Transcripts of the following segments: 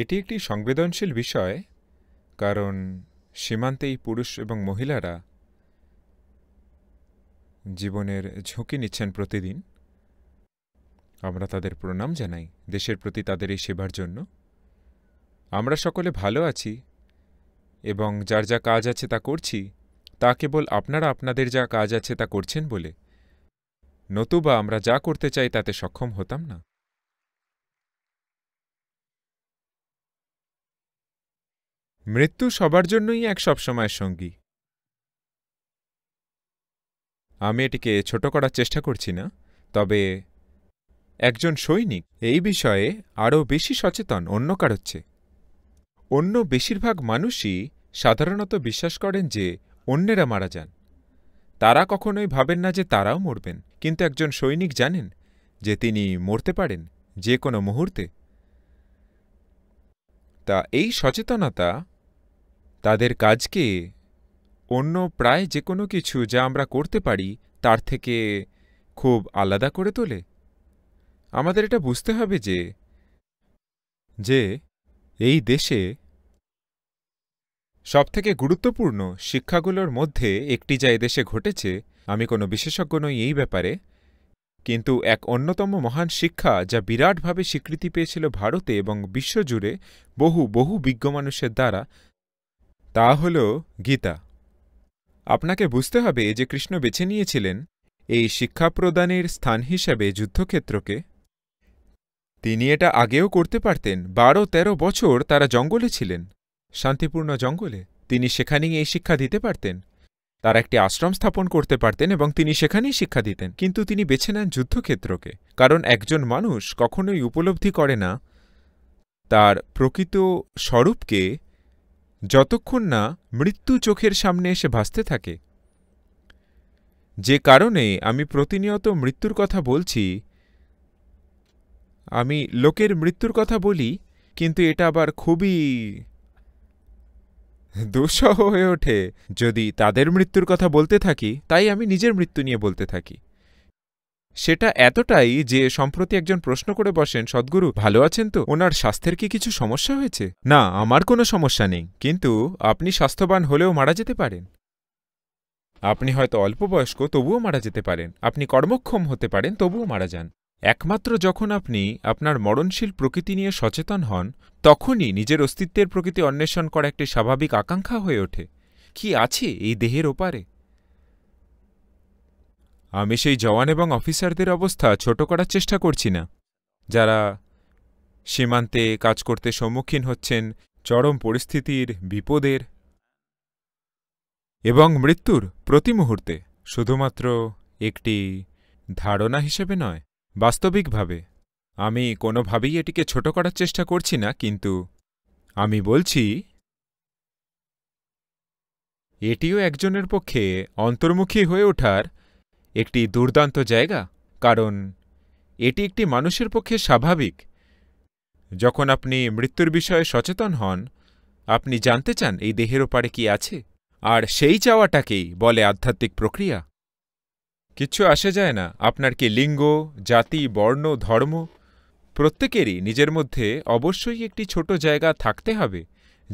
এটি একটি সংবেদনশীল বিষয় কারণ সীমান্তেই পুরুষ এবং মহিলারা জীবনের ঝুঁকি নিচ্ছেন প্রতিদিন আমরা তাদের প্রণাম জানাই দেশের প্রতি তাদের এই সেবার জন্য আমরা সকলে ভালো আছি এবং যার যা কাজ আছে তা করছি তা কেবল আপনারা আপনাদের যা কাজ আছে তা করছেন বলে নতুবা আমরা যা করতে চাই তাতে সক্ষম হতাম না মৃত্যু সবার জন্যই এক সবসময় সঙ্গী আমি এটিকে ছোট করার চেষ্টা করছি না তবে একজন সৈনিক এই বিষয়ে আরও বেশি সচেতন অন্য কারোচ্ছে অন্য বেশিরভাগ মানুষই সাধারণত বিশ্বাস করেন যে অন্যেরা মারা যান তারা কখনোই ভাবেন না যে তারাও মরবেন কিন্তু একজন সৈনিক জানেন যে তিনি মরতে পারেন যে কোনো মুহূর্তে তা এই সচেতনতা তাদের কাজকে অন্য প্রায় যে কোনো কিছু যা আমরা করতে পারি তার থেকে খুব আলাদা করে তোলে আমাদের এটা বুঝতে হবে যে যে এই দেশে সবথেকে গুরুত্বপূর্ণ শিক্ষাগুলোর মধ্যে একটি যা এদেশে ঘটেছে আমি কোনো বিশেষজ্ঞ নই এই ব্যাপারে কিন্তু এক অন্যতম মহান শিক্ষা যা বিরাটভাবে স্বীকৃতি পেয়েছিল ভারতে এবং বিশ্বজুড়ে বহু বহু বিজ্ঞ মানুষের দ্বারা তা হল গীতা আপনাকে বুঝতে হবে যে কৃষ্ণ বেছে নিয়েছিলেন এই শিক্ষা প্রদানের স্থান হিসাবে যুদ্ধক্ষেত্রকে তিনি এটা আগেও করতে পারতেন বারো তেরো বছর তারা জঙ্গলে ছিলেন শান্তিপূর্ণ জঙ্গলে তিনি সেখানেই এই শিক্ষা দিতে পারতেন তার একটি আশ্রম স্থাপন করতে পারতেন এবং তিনি সেখানেই শিক্ষা দিতেন কিন্তু তিনি বেছে নেন যুদ্ধক্ষেত্রকে কারণ একজন মানুষ কখনোই উপলব্ধি করে না তার প্রকৃত স্বরূপকে যতক্ষণ না মৃত্যু চোখের সামনে এসে ভাসতে থাকে যে কারণে আমি প্রতিনিয়ত মৃত্যুর কথা বলছি আমি লোকের মৃত্যুর কথা বলি কিন্তু এটা আবার খুবই দুঃসহ হয়ে ওঠে যদি তাদের মৃত্যুর কথা বলতে থাকি তাই আমি নিজের মৃত্যু নিয়ে বলতে থাকি সেটা এতটাই যে সম্প্রতি একজন প্রশ্ন করে বসেন সদ্গুরু ভালো আছেন তো ওনার স্বাস্থ্যের কি কিছু সমস্যা হয়েছে না আমার কোনো সমস্যা নেই কিন্তু আপনি স্বাস্থ্যবান হলেও মারা যেতে পারেন আপনি হয়তো অল্প বয়স্ক তবুও মারা যেতে পারেন আপনি কর্মক্ষম হতে পারেন তবুও মারা যান একমাত্র যখন আপনি আপনার মরণশীল প্রকৃতি নিয়ে সচেতন হন তখনই নিজের অস্তিত্বের প্রকৃতি অন্বেষণ করা একটি স্বাভাবিক আকাঙ্ক্ষা হয়ে ওঠে কি আছে এই দেহের ওপারে আমি সেই জওয়ান এবং অফিসারদের অবস্থা ছোট করার চেষ্টা করছি না যারা সীমান্তে কাজ করতে সম্মুখীন হচ্ছেন চরম পরিস্থিতির বিপদের এবং মৃত্যুর প্রতি মুহূর্তে শুধুমাত্র একটি ধারণা হিসেবে নয় বাস্তবিকভাবে আমি কোনোভাবেই এটিকে ছোট করার চেষ্টা করছি না কিন্তু আমি বলছি এটিও একজনের পক্ষে অন্তর্মুখী হয়ে ওঠার একটি দুর্দান্ত জায়গা কারণ এটি একটি মানুষের পক্ষে স্বাভাবিক যখন আপনি মৃত্যুর বিষয়ে সচেতন হন আপনি জানতে চান এই দেহের ওপারে কি আছে আর সেই চাওয়াটাকেই বলে আধ্যাত্মিক প্রক্রিয়া কিচ্ছু আসে যায় না আপনার কি লিঙ্গ জাতি বর্ণ ধর্ম প্রত্যেকেরই নিজের মধ্যে অবশ্যই একটি ছোট জায়গা থাকতে হবে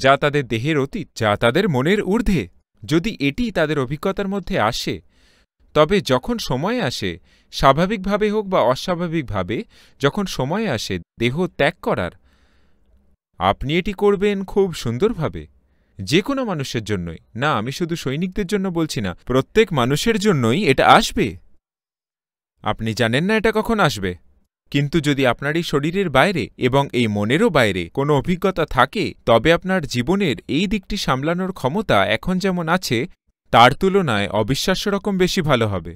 যা তাদের দেহের অতীত যা তাদের মনের ঊর্ধ্বে যদি এটি তাদের অভিজ্ঞতার মধ্যে আসে তবে যখন সময় আসে স্বাভাবিকভাবে হোক বা অস্বাভাবিকভাবে যখন সময় আসে দেহ ত্যাগ করার আপনি এটি করবেন খুব সুন্দরভাবে যে কোনো মানুষের জন্যই না আমি শুধু সৈনিকদের জন্য বলছি না প্রত্যেক মানুষের জন্যই এটা আসবে আপনি জানেন না এটা কখন আসবে কিন্তু যদি আপনার এই শরীরের বাইরে এবং এই মনেরও বাইরে কোনো অভিজ্ঞতা থাকে তবে আপনার জীবনের এই দিকটি সামলানোর ক্ষমতা এখন যেমন আছে তার তুলনায় অবিশ্বাস্য রকম বেশি ভালো হবে